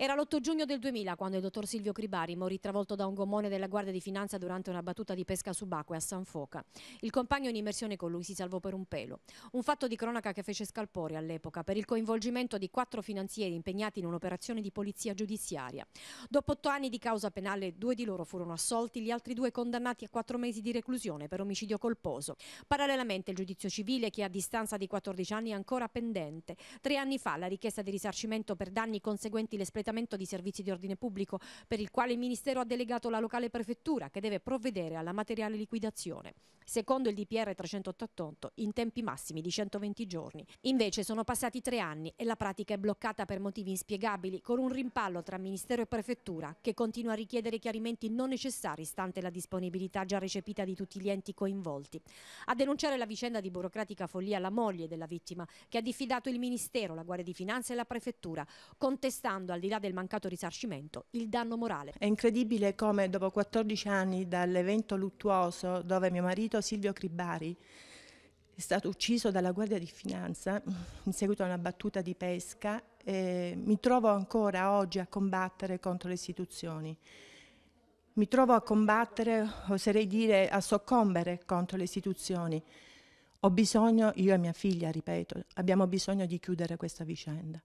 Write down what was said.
Era l'8 giugno del 2000 quando il dottor Silvio Cribari morì travolto da un gommone della Guardia di Finanza durante una battuta di pesca subacquea a San Foca. Il compagno in immersione con lui si salvò per un pelo. Un fatto di cronaca che fece scalpore all'epoca per il coinvolgimento di quattro finanzieri impegnati in un'operazione di polizia giudiziaria. Dopo otto anni di causa penale, due di loro furono assolti, gli altri due condannati a quattro mesi di reclusione per omicidio colposo. Parallelamente il giudizio civile, che a distanza di 14 anni è ancora pendente. Tre anni fa la richiesta di risarcimento per danni conseguenti l'espletazione l'affitamento di servizi di ordine pubblico per il quale il Ministero ha delegato la locale prefettura che deve provvedere alla materiale liquidazione secondo il DPR 388, in tempi massimi di 120 giorni. Invece sono passati tre anni e la pratica è bloccata per motivi inspiegabili, con un rimpallo tra Ministero e Prefettura, che continua a richiedere chiarimenti non necessari, stante la disponibilità già recepita di tutti gli enti coinvolti. A denunciare la vicenda di burocratica follia la moglie della vittima, che ha diffidato il Ministero, la Guardia di Finanza e la Prefettura, contestando, al di là del mancato risarcimento, il danno morale. È incredibile come dopo 14 anni dall'evento luttuoso dove mio marito impiegato Silvio Cribari, è stato ucciso dalla Guardia di Finanza in seguito a una battuta di pesca, eh, mi trovo ancora oggi a combattere contro le istituzioni. Mi trovo a combattere, oserei dire, a soccombere contro le istituzioni. Ho bisogno, io e mia figlia, ripeto, abbiamo bisogno di chiudere questa vicenda.